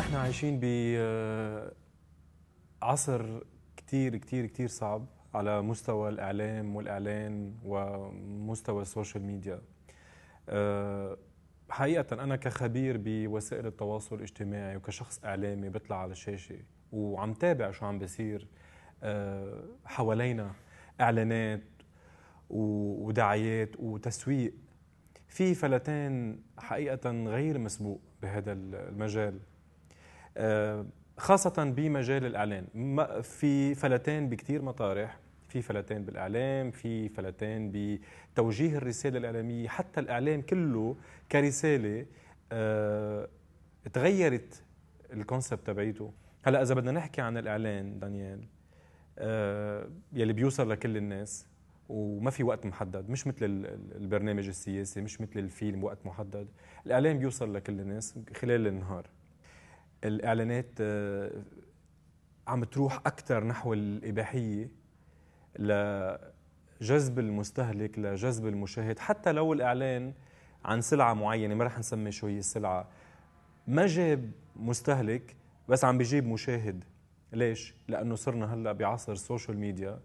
نحن عايشين ب آه، عصر كتير كتير كتير صعب على مستوى الإعلام والإعلان ومستوى السوشيال ميديا آه، حقيقة أنا كخبير بوسائل التواصل الاجتماعي وكشخص إعلامي بطلع على الشاشة وعم تابع شو عم بيصير آه، حوالينا إعلانات ودعايات وتسويق في فلتان حقيقة غير مسبوق بهذا المجال آه، خاصة بمجال الإعلان في فلتان بكثير مطارح في فلتان بالإعلام في فلتان بتوجيه الرسالة الإعلامية حتى الإعلام كله كرسالة آه، تغيرت الكونسبت تبعيته هلا اذا بدنا نحكي عن الاعلان دانيال آه، يلي بيوصل لكل الناس وما في وقت محدد مش مثل البرنامج السياسي مش مثل الفيلم وقت محدد الاعلان بيوصل لكل الناس خلال النهار الاعلانات آه، عم تروح اكثر نحو الاباحيه لجذب المستهلك لجذب المشاهد حتى لو الاعلان عن سلعه معينه ما رح نسمي شو هي السلعه ما جاب مستهلك بس عم بجيب مشاهد ليش؟ لانه صرنا هلا بعصر السوشيال ميديا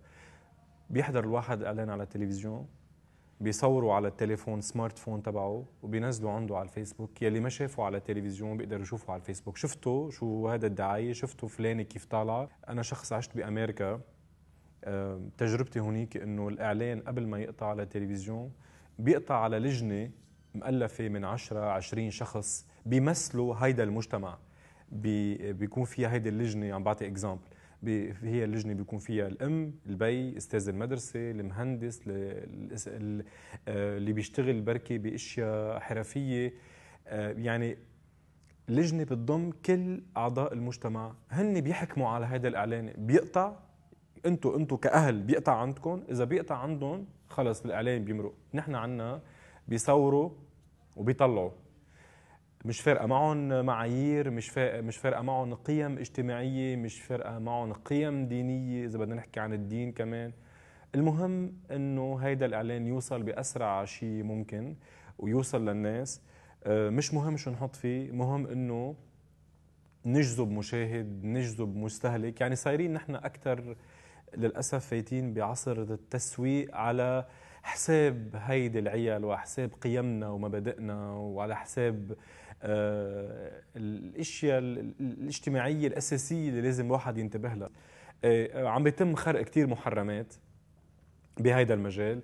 بيحضر الواحد اعلان على التلفزيون بيصوروا على التليفون سمارت فون تبعه وبينزلوا عنده على الفيسبوك يلي ما شافه على التلفزيون بيقدروا يشوفوا على الفيسبوك شفتوا شو هذا الدعايه شفتوا فلانه كيف طالعه انا شخص عشت بامريكا آه، تجربتي هنيك انه الاعلان قبل ما يقطع على التلفزيون بيقطع على لجنه مؤلفه من 10 20 شخص بيمثلوا هيدا المجتمع بيكون فيها هيدي اللجنه عم يعني بعطي اكزامبل هي اللجنه بيكون فيها الام البي استاذ المدرسه المهندس آه، اللي بيشتغل بركي باشياء حرفيه آه، يعني لجنه بتضم كل اعضاء المجتمع هن بيحكموا على هذا الاعلان بيقطع انتوا انتوا كاهل بيقطع عندكم اذا بيقطع عندهم خلص الاعلان بيمرق نحن عنا بيصوروا وبيطلعوا مش فارقه معهم معايير مش فارقه مش فارقه معهم قيم اجتماعيه مش فارقه معهم قيم دينيه اذا بدنا نحكي عن الدين كمان المهم انه هيدا الاعلان يوصل باسرع شيء ممكن ويوصل للناس آه، مش مهم شو نحط فيه مهم انه نجذب مشاهد نجذب مستهلك يعني صايرين نحن اكثر للاسف فايتين بعصر التسويق على حساب هيدي العيال وحساب قيمنا ومبادئنا وعلى حساب آه، الاشياء الاجتماعيه الاساسيه اللي لازم الواحد ينتبه لها آه، عم بيتم خرق كثير محرمات بهيدا المجال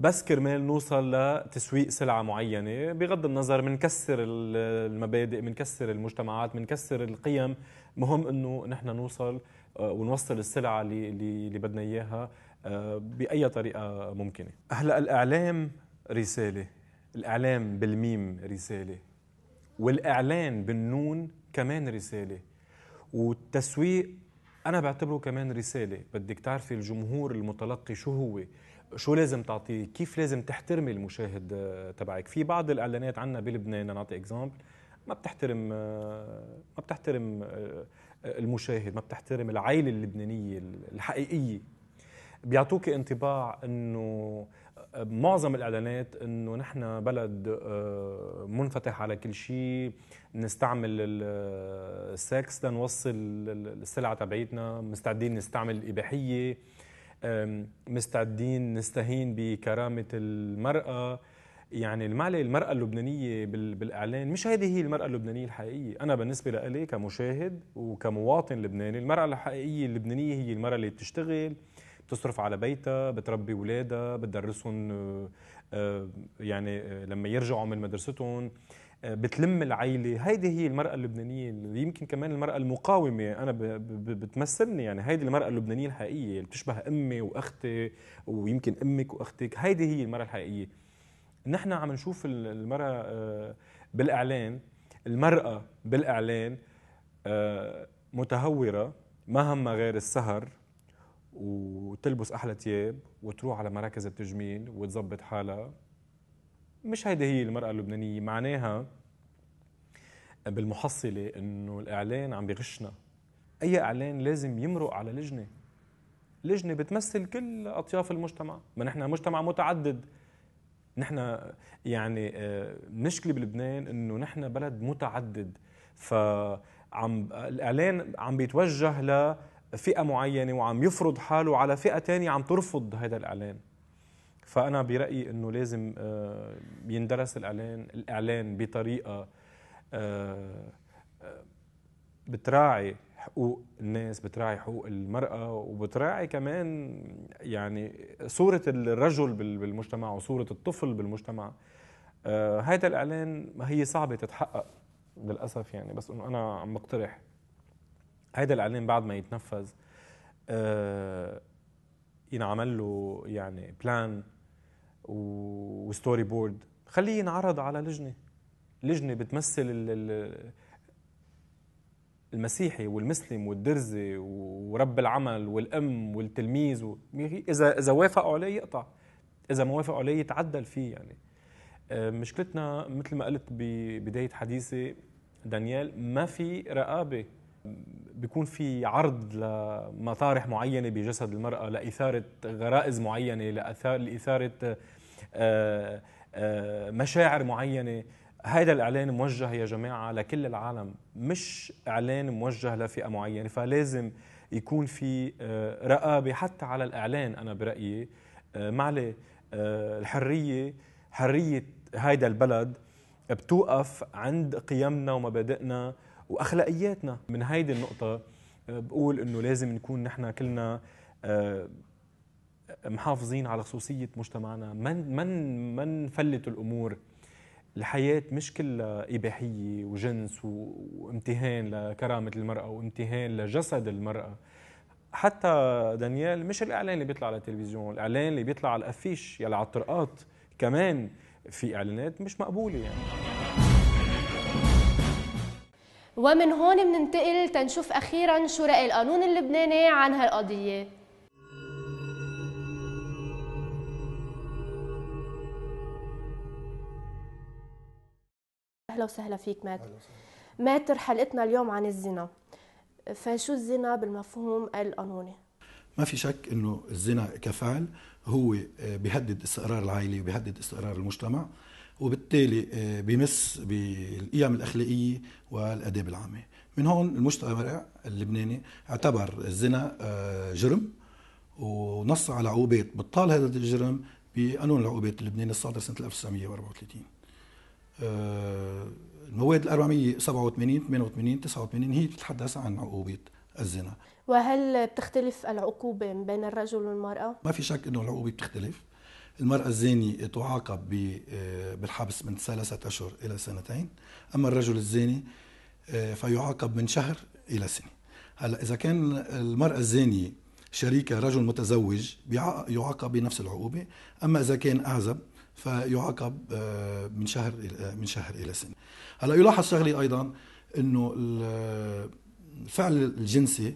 بس كرمال نوصل لتسويق سلعة معينة بغض النظر منكسر المبادئ منكسر المجتمعات منكسر القيم مهم انه نحن نوصل آه، ونوصل السلعة اللي بدنا إياها بأي طريقة ممكنة هلأ الإعلام رسالة الإعلام بالميم رسالة والاعلان بالنون كمان رساله والتسويق انا بعتبره كمان رساله بدك تعرفي الجمهور المتلقي شو هو شو لازم تعطيه كيف لازم تحترمي المشاهد تبعك في بعض الاعلانات عندنا بلبنان نعطي اكزامبل ما بتحترم ما بتحترم المشاهد ما بتحترم العائله اللبنانيه الحقيقيه بيعطوك انطباع انه معظم الاعلانات انه نحن بلد آه، منفتح على كل شيء نستعمل آه، السكس لنوصل السلعه تبعيتنا مستعدين نستعمل الاباحيه مستعدين نستهين بكرامه المراه يعني المعلي المرأة اللبنانية بالإعلان مش هذه هي المرأة اللبنانية الحقيقية أنا بالنسبة لي كمشاهد وكمواطن لبناني المرأة الحقيقية اللبنانية هي المرأة اللي بتشتغل بتصرف على بيتها بتربي ولادها بتدرسهم آه، آه، يعني آه، لما يرجعوا من مدرستهم بتلم العيلة هيدي هي المرأة اللبنانية اللي يمكن كمان المرأة المقاومة أنا بتمثلني يعني هيدي المرأة اللبنانية الحقيقية اللي بتشبه أمي وأختي ويمكن أمك وأختك هيدي هي المرأة الحقيقية نحن عم نشوف المرأة بالإعلان المرأة بالإعلان متهورة ما همها غير السهر وتلبس احلى ثياب وتروح على مراكز التجميل وتظبط حالها مش هيدي هي المراه اللبنانيه معناها بالمحصله انه الاعلان عم بغشنا اي اعلان لازم يمرق على لجنه لجنه بتمثل كل اطياف المجتمع ما نحن مجتمع متعدد نحن يعني المشكله آه، بلبنان انه نحن بلد متعدد فعم الاعلان عم بيتوجه ل فئه معينه وعم يفرض حاله على فئه تانية عم ترفض هذا الاعلان فانا برايي انه لازم آه، يندرس الاعلان الاعلان بطريقه آه، آه، بتراعي حقوق الناس بتراعي حقوق المرأة وبتراعي كمان يعني صورة الرجل بالمجتمع وصورة الطفل بالمجتمع هذا الإعلان هي صعبة تتحقق للأسف يعني بس أنه أنا عم بقترح هيدا الاعلان بعد ما يتنفذ آه ينعمل له يعني بلان وستوري بورد خليه ينعرض على لجنه لجنه بتمثل المسيحي والمسلم والدرزي ورب العمل والام والتلميذ و... اذا اذا وافقوا عليه يقطع اذا ما وافقوا عليه يتعدل فيه يعني آه، مشكلتنا مثل ما قلت ببدايه حديثي دانيال ما في رقابه بيكون في عرض لمطارح معينه بجسد المراه لاثاره غرائز معينه لاثاره آه، آه، مشاعر معينه هذا الاعلان موجه يا جماعه لكل العالم مش اعلان موجه لفئه معينه فلازم يكون في آه، رقابه حتى على الاعلان انا برايي معلي الحريه حريه هيدا البلد بتوقف عند قيمنا ومبادئنا واخلاقياتنا من هيدي النقطه آه، بقول انه لازم نكون نحن كلنا آه، محافظين على خصوصيه مجتمعنا من من من فلت الامور الحياة مش كلها إباحية وجنس وامتهان لكرامة المرأة وامتهان لجسد المرأة حتى دانيال مش الإعلان اللي بيطلع على التلفزيون الإعلان اللي بيطلع على الأفيش يلي يعني على الطرقات كمان في إعلانات مش مقبولة يعني ومن هون بننتقل تنشوف أخيرا شو رأي القانون اللبناني عن هالقضية أهلا وسهلا فيك مات ماتر حلقتنا اليوم عن الزنا فشو الزنا بالمفهوم القانوني؟ ما في شك انه الزنا كفعل هو آه، بيهدد استقرار العائله وبيهدد استقرار المجتمع وبالتالي آه، بمس بالقيم الاخلاقيه والاداب العامه من هون المجتمع اللبناني اعتبر الزنا آه، جرم ونص على عقوبات بطال هذا الجرم بقانون العقوبات اللبناني الصادر سنه 1934 آه، المواد ال 487 88 89 هي بتتحدث عن عقوبات الزنا وهل بتختلف العقوبه بين الرجل والمراه؟ ما في شك انه العقوبه بتختلف المرأة الزانية تعاقب آه، بالحبس من ثلاثة أشهر إلى سنتين أما الرجل الزاني آه، فيعاقب من شهر إلى سنة هلا إذا كان المرأة الزانية شريكة رجل متزوج يعاقب بنفس العقوبة أما إذا كان أعزب فيعاقب آه، من شهر من شهر إلى سنة هلا يلاحظ شغلة أيضا أنه الفعل الجنسي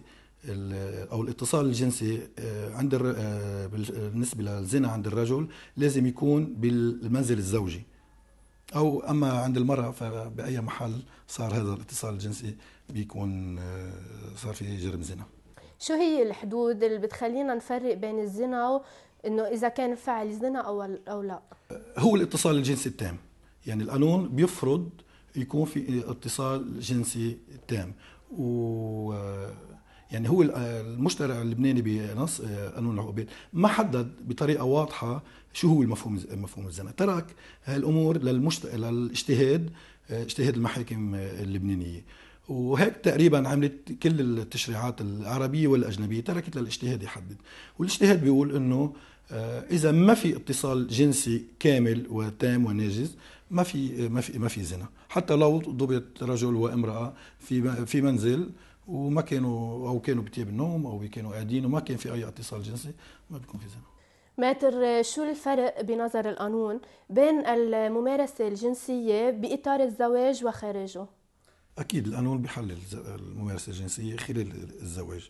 او الاتصال الجنسي آه، عند آه، آه، بالنسبه للزنا عند الرجل لازم يكون بالمنزل الزوجي او اما عند المراه فباي محل صار هذا الاتصال الجنسي بيكون صار في جرم زنا شو هي الحدود اللي بتخلينا نفرق بين الزنا انه اذا كان فعل زنا او او لا هو الاتصال الجنسي التام يعني القانون بيفرض يكون في اتصال جنسي تام و يعني هو المشترع اللبناني بنص آه، قانون العقوبات ما حدد بطريقه واضحه شو هو المفهوم مفهوم الزنا ترك هالامور للمشت... للاجتهاد آه، اجتهاد المحاكم آه، اللبنانيه وهيك تقريبا عملت كل التشريعات العربيه والاجنبيه تركت للاجتهاد يحدد والاجتهاد بيقول انه اذا ما في اتصال جنسي كامل وتام وناجز ما في ما في ما في زنا حتى لو ضبط رجل وامراه في في منزل وما كانوا او كانوا بتياب النوم او كانوا قاعدين وما كان في اي اتصال جنسي ما بيكون في زنا ماتر شو الفرق بنظر القانون بين الممارسة الجنسية بإطار الزواج وخارجه؟ أكيد القانون بيحلل الممارسة الجنسية خلال الزواج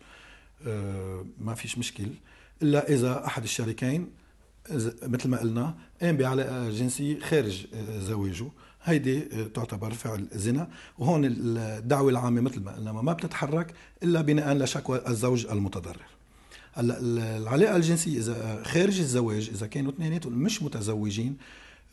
آه، ما فيش مشكل إلا إذا أحد الشريكين مثل ما قلنا قام بعلاقة جنسية خارج آه، زواجه هيدي آه، تعتبر فعل زنا وهون الدعوة العامة مثل ما قلنا ما بتتحرك إلا بناء لشكوى الزوج المتضرر هلا العلاقة الجنسية إذا آه، خارج الزواج إذا كانوا اثنيناتهم مش متزوجين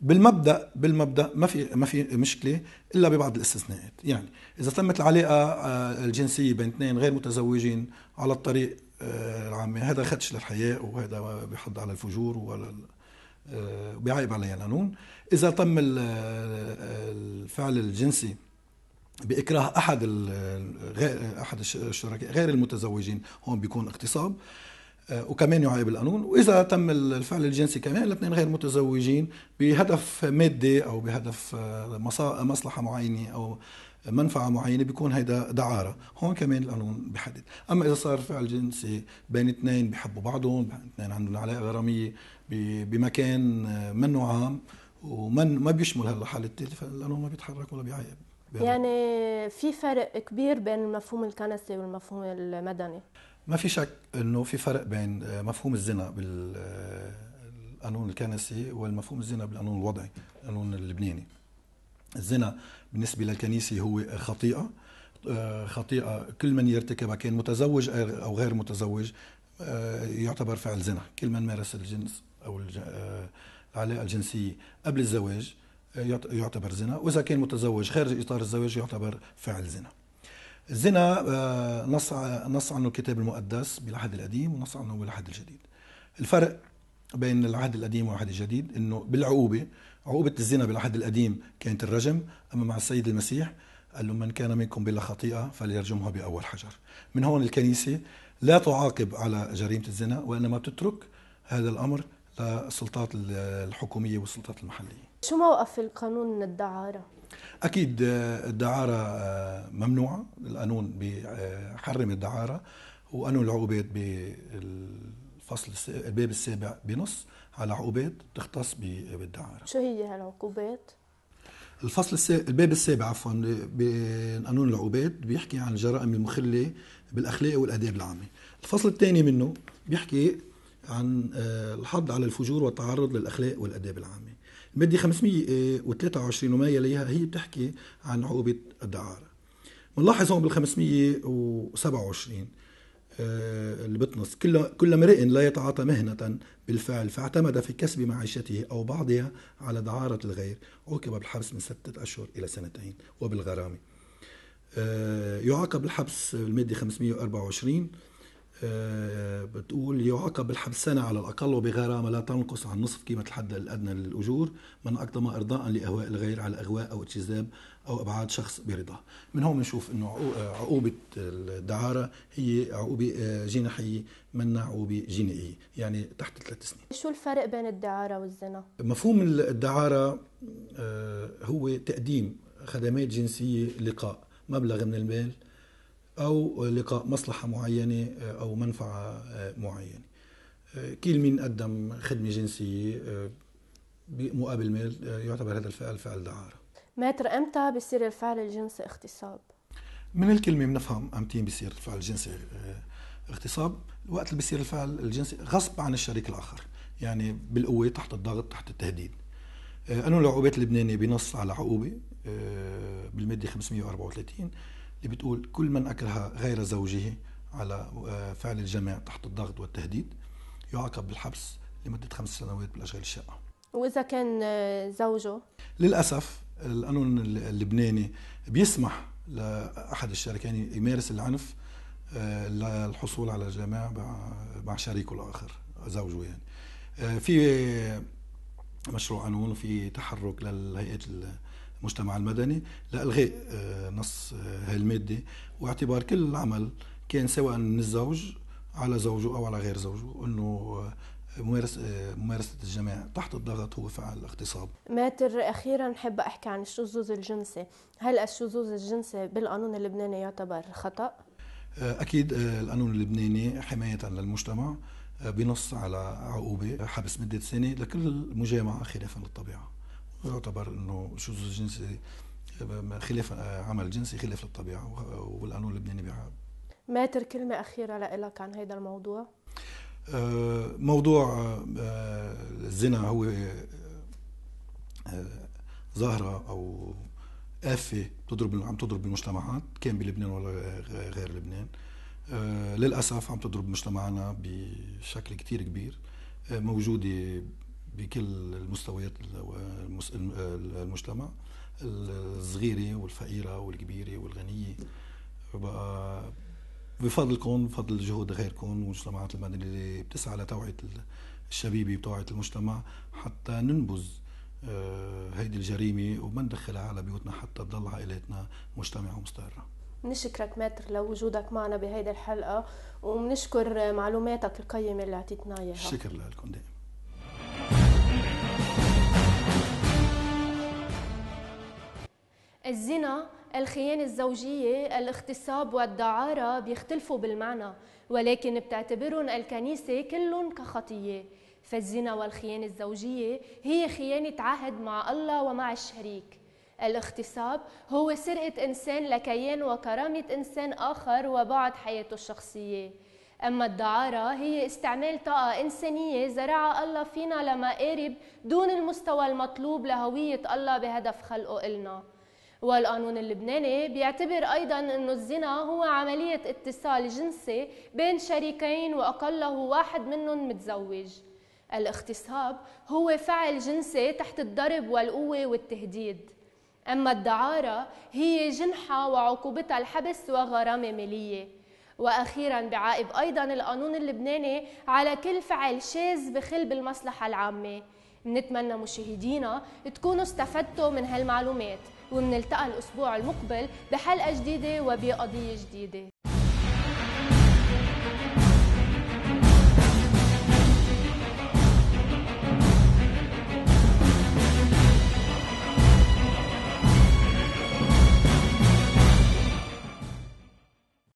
بالمبدا بالمبدا ما في ما في مشكله الا ببعض الاستثناءات يعني اذا تمت العلاقه آه، الجنسيه بين اثنين غير متزوجين على الطريق العامه هذا خدش للحياه وهذا بحض على الفجور وعلى بيعيب عليها القانون اذا تم الفعل الجنسي باكراه احد احد الشركاء غير المتزوجين هون بيكون اغتصاب آه، وكمان يعيب القانون واذا تم الفعل الجنسي كمان الاثنين غير متزوجين بهدف مادي او بهدف آه، مصلحه معينه او منفعه معينه بيكون هيدا دعاره هون كمان القانون بحدد اما اذا صار فعل جنسي بين اثنين بحبوا بعضهم اثنين عندهم علاقه غراميه بمكان آه، منه عام ومن ما بيشمل هلا حالة الثالثه فالقانون ما بيتحرك ولا بيعيب يعني في فرق كبير بين المفهوم الكنسي والمفهوم المدني ما في شك انه في فرق بين آه، مفهوم الزنا بالقانون آه، الكنسي والمفهوم الزنا بالقانون الوضعي القانون اللبناني الزنا بالنسبة للكنيسة هو خطيئة آه، خطيئة كل من يرتكبها كان متزوج أو غير متزوج آه، يعتبر فعل زنا كل من مارس الجنس أو آه، العلاقة الجنسية قبل الزواج يعتبر زنا وإذا كان متزوج خارج إطار الزواج يعتبر فعل زنا الزنا نص نص عنه الكتاب المقدس بالعهد القديم ونص عنه بالعهد الجديد الفرق بين العهد القديم والعهد الجديد انه بالعقوبه عقوبة الزنا بالعهد القديم كانت الرجم أما مع السيد المسيح قال له من كان منكم بلا خطيئة فليرجمها بأول حجر من هون الكنيسة لا تعاقب على جريمة الزنا وإنما بتترك هذا الأمر للسلطات الحكومية والسلطات المحلية شو موقف القانون من الدعارة؟ أكيد آه، الدعارة آه، ممنوعة القانون بحرم آه، الدعارة وقانون العقوبات بالفصل الباب السابع بنص على عقوبات تختص بالدعارة شو هي هالعقوبات؟ الفصل السابع الباب السابع عفوا بقانون العقوبات بيحكي عن الجرائم المخلة بالأخلاق والآداب العامة الفصل الثاني منه بيحكي عن آه، الحض على الفجور والتعرض للأخلاق والآداب العامة المادة 523 وما يليها هي بتحكي عن عقوبة الدعارة بنلاحظ هون بال 527 آه، اللي بتنص كل كل امرئ لا يتعاطى مهنة بالفعل فاعتمد في كسب معيشته أو بعضها على دعارة الغير عوقب بالحبس من ستة أشهر إلى سنتين وبالغرامة آه، يعاقب الحبس المادي 524 آه، بتقول يعاقب بالحبس سنة على الأقل وبغرامة لا تنقص عن نصف قيمة الحد الأدنى للأجور من أقدم إرضاء لأهواء الغير على أغواء أو اجتذاب أو إبعاد شخص برضاه من هون بنشوف أنه آه، عقوبة الدعارة هي عقوبة آه، جناحية من عقوبة جنائية يعني تحت ثلاث سنين شو الفرق بين الدعارة والزنا؟ مفهوم الدعارة هو تقديم خدمات جنسية لقاء مبلغ من المال أو لقاء مصلحة معينة أو منفعة آه، معينة آه، كل مين قدم خدمة جنسية آه، مقابل مال يعتبر هذا الفعل فعل دعارة ماتر امتى بصير الفعل الجنسي اغتصاب؟ من الكلمة بنفهم امتين بصير الفعل الجنسي اغتصاب الوقت اللي بصير الفعل الجنسي غصب عن الشريك الآخر يعني بالقوة تحت الضغط تحت التهديد قانون العقوبات اللبناني بنص على عقوبة بالمادة 534 اللي بتقول كل من أكره غير زوجه على آه، فعل الجماع تحت الضغط والتهديد يعاقب بالحبس لمدة خمس سنوات بالأشغال الشاقة وإذا كان آه، زوجه؟ للأسف القانون اللبناني بيسمح لأحد الشريكين يمارس العنف آه، للحصول على الجماع مع شريكه الآخر زوجه يعني في مشروع قانون وفي تحرك للهيئات المجتمع المدني لالغاء آه، نص هالماده آه، واعتبار كل العمل كان سواء من الزوج على زوجه او على غير زوجه انه آه، ممارسة ممارسة الجماع تحت الضغط هو فعل اغتصاب ماتر أخيرا حب أحكي عن الشذوذ الجنسي هل الشذوذ الجنسي بالقانون اللبناني يعتبر خطأ؟ أكيد القانون اللبناني حماية للمجتمع بنص على عقوبة حبس مدة سنة لكل مجامعة خلافا للطبيعة ويعتبر انه شذوذ الجنسي خلاف آه، عمل جنسي خلاف للطبيعه والقانون اللبناني بيعاب ماتر كلمه اخيره لك عن هذا الموضوع آه، موضوع آه، الزنا هو ظاهره او آفة بتضرب عم تضرب المجتمعات كان بلبنان ولا غير لبنان للأسف عم تضرب مجتمعنا بشكل كثير كبير موجودة بكل المستويات المجتمع الصغيره والفقيره والكبيره والغنيه بقى بفضلكم بفضل جهود غيركم والمجتمعات المدنيه اللي بتسعى لتوعيه الشبيبه بتوعيه المجتمع حتى ننبذ آه، هيدي الجريمه وما ندخلها على بيوتنا حتى تضل عائلاتنا مجتمعه ومستقره. بنشكرك ماتر لوجودك معنا بهيدي الحلقه وبنشكر معلوماتك القيمه اللي اعطيتنا اياها. شكر لكم دائما. الزنا الخيانة الزوجية الاغتصاب والدعارة بيختلفوا بالمعنى ولكن بتعتبرهم الكنيسة كلهم كخطية فالزنا والخيانة الزوجية هي خيانة عهد مع الله ومع الشريك الاغتصاب هو سرقة إنسان لكيان وكرامة إنسان آخر وبعد حياته الشخصية أما الدعارة هي استعمال طاقة إنسانية زرعها الله فينا لمقارب دون المستوى المطلوب لهوية الله بهدف خلقه إلنا والقانون اللبناني بيعتبر أيضا أن الزنا هو عملية اتصال جنسي بين شريكين وأقله واحد منهم متزوج الاغتصاب هو فعل جنسي تحت الضرب والقوة والتهديد أما الدعارة هي جنحة وعقوبتها الحبس وغرامة مالية وأخيرا بعائب أيضا القانون اللبناني على كل فعل شاذ بخل بالمصلحة العامة نتمنى مشاهدينا تكونوا استفدتوا من هالمعلومات ومنلتقى الأسبوع المقبل بحلقة جديدة وبقضية جديدة